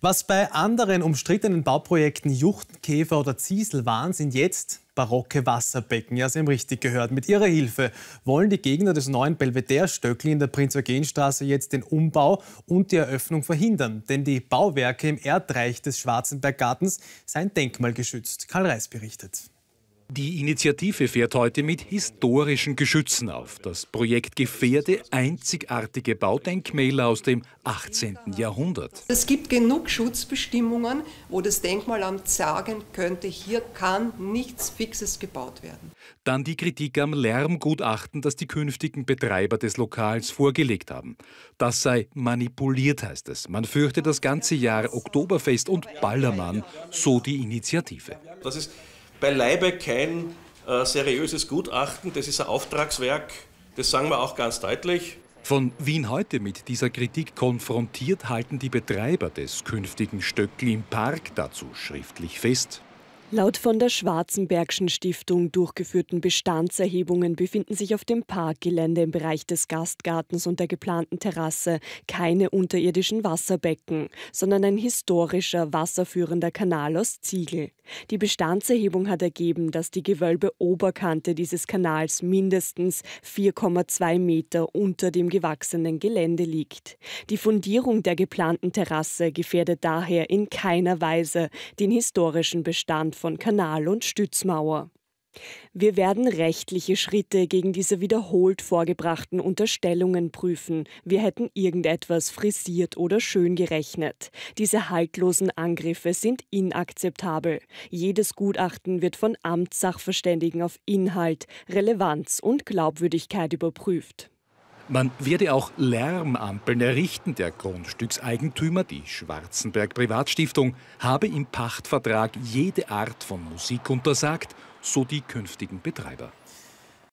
Was bei anderen umstrittenen Bauprojekten Juchtenkäfer oder Ziesel waren, sind jetzt barocke Wasserbecken. Ja, Sie haben richtig gehört. Mit Ihrer Hilfe wollen die Gegner des neuen Belvedere-Stöckli in der prinz eugen jetzt den Umbau und die Eröffnung verhindern. Denn die Bauwerke im Erdreich des Schwarzenberggartens seien denkmalgeschützt. Karl Reis berichtet. Die Initiative fährt heute mit historischen Geschützen auf. Das Projekt Gefährde einzigartige Baudenkmäler aus dem 18. Jahrhundert. Es gibt genug Schutzbestimmungen, wo das Denkmalamt sagen könnte, hier kann nichts Fixes gebaut werden. Dann die Kritik am Lärmgutachten, das die künftigen Betreiber des Lokals vorgelegt haben. Das sei manipuliert, heißt es. Man fürchte das ganze Jahr Oktoberfest und Ballermann, so die Initiative. Das ist beileibe kein äh, seriöses Gutachten, das ist ein Auftragswerk, das sagen wir auch ganz deutlich. Von Wien heute mit dieser Kritik konfrontiert, halten die Betreiber des künftigen Stöckl im Park dazu schriftlich fest. Laut von der Schwarzenbergschen Stiftung durchgeführten Bestandserhebungen befinden sich auf dem Parkgelände im Bereich des Gastgartens und der geplanten Terrasse keine unterirdischen Wasserbecken, sondern ein historischer wasserführender Kanal aus Ziegel. Die Bestandserhebung hat ergeben, dass die Gewölbeoberkante dieses Kanals mindestens 4,2 Meter unter dem gewachsenen Gelände liegt. Die Fundierung der geplanten Terrasse gefährdet daher in keiner Weise den historischen Bestand von Kanal und Stützmauer. Wir werden rechtliche Schritte gegen diese wiederholt vorgebrachten Unterstellungen prüfen. Wir hätten irgendetwas frisiert oder schön gerechnet. Diese haltlosen Angriffe sind inakzeptabel. Jedes Gutachten wird von Amtssachverständigen auf Inhalt, Relevanz und Glaubwürdigkeit überprüft. Man werde auch Lärmampeln errichten. Der Grundstückseigentümer, die Schwarzenberg Privatstiftung, habe im Pachtvertrag jede Art von Musik untersagt, so die künftigen Betreiber.